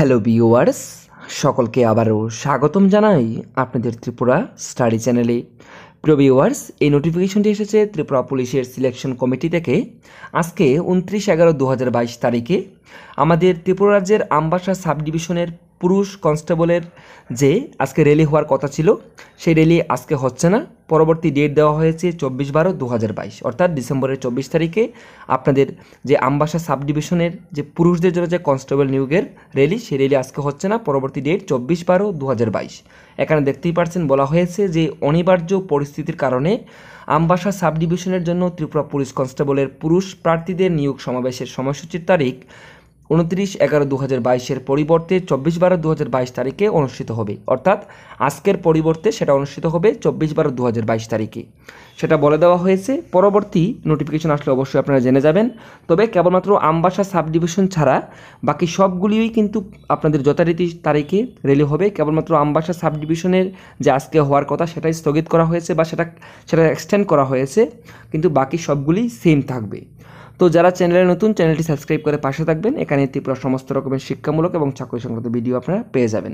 hello viewers সকলকে আবারও স্বাগতম জানাই আপনাদের ত্রিপুরা স্টাডি চ্যানেলে প্রিয় ভিউয়ার্স এই নোটিফিকেশনটি এসেছে ত্রিপুরা পুলিশের সিলেকশন কমিটি থেকে আজকে উনত্রিশ এগারো দু তারিখে আমাদের ত্রিপুরা রাজ্যের আমবাসা সাব ডিভিশনের পুরুষ কনস্টেবলের যে আজকে র্যালি হওয়ার কথা ছিল সেই র্যালি আজকে হচ্ছে না পরবর্তী ডেট দেওয়া হয়েছে চব্বিশ বারো দু বাইশ অর্থাৎ ডিসেম্বরের চব্বিশ তারিখে আপনাদের যে আমবাসা সাব ডিভিশনের যে পুরুষদের জন্য যে কনস্টেবল নিয়োগের র্যালি সেই রেলি আজকে হচ্ছে না পরবর্তী ডেট চব্বিশ বারো দু বাইশ এখানে দেখতেই পারছেন বলা হয়েছে যে অনিবার্য পরিস্থিতির কারণে আমবাসা সাব ডিভিশনের জন্য ত্রিপুরা পুলিশ কনস্টেবলের পুরুষ প্রার্থীদের নিয়োগ সমাবেশের সময়সূচির তারিখ উনত্রিশ এগারো দু হাজার বাইশের পরিবর্তে চব্বিশ বারো দু হাজার বাইশ তারিখে অনুষ্ঠিত হবে অর্থাৎ আজকের পরিবর্তে সেটা অনুষ্ঠিত হবে চব্বিশ বারো দু হাজার বাইশ তারিখে সেটা বলে দেওয়া হয়েছে পরবর্তী নোটিফিকেশন আসলে অবশ্যই আপনারা জেনে যাবেন তবে কেবলমাত্র আমবাসা সাব ডিভিশন ছাড়া বাকি সবগুলিই কিন্তু আপনাদের যথারীতি তারিখে রেলি হবে কেবলমাত্র আমবাসা সাব ডিভিশনের যে আজকে হওয়ার কথা সেটাই স্থগিত করা হয়েছে বা সেটা সেটা এক্সটেন্ড করা হয়েছে কিন্তু বাকি সবগুলি সেম থাকবে তো যারা চ্যানেলে নতুন চ্যানেলটি সাবস্ক্রাইব করে পাশে থাকবেন এখানে ত্রিপুরা সমস্ত রকমের শিক্ষামূলক এবং চাকরি সংক্রান্ত ভিডিও আপনারা পেয়ে যাবেন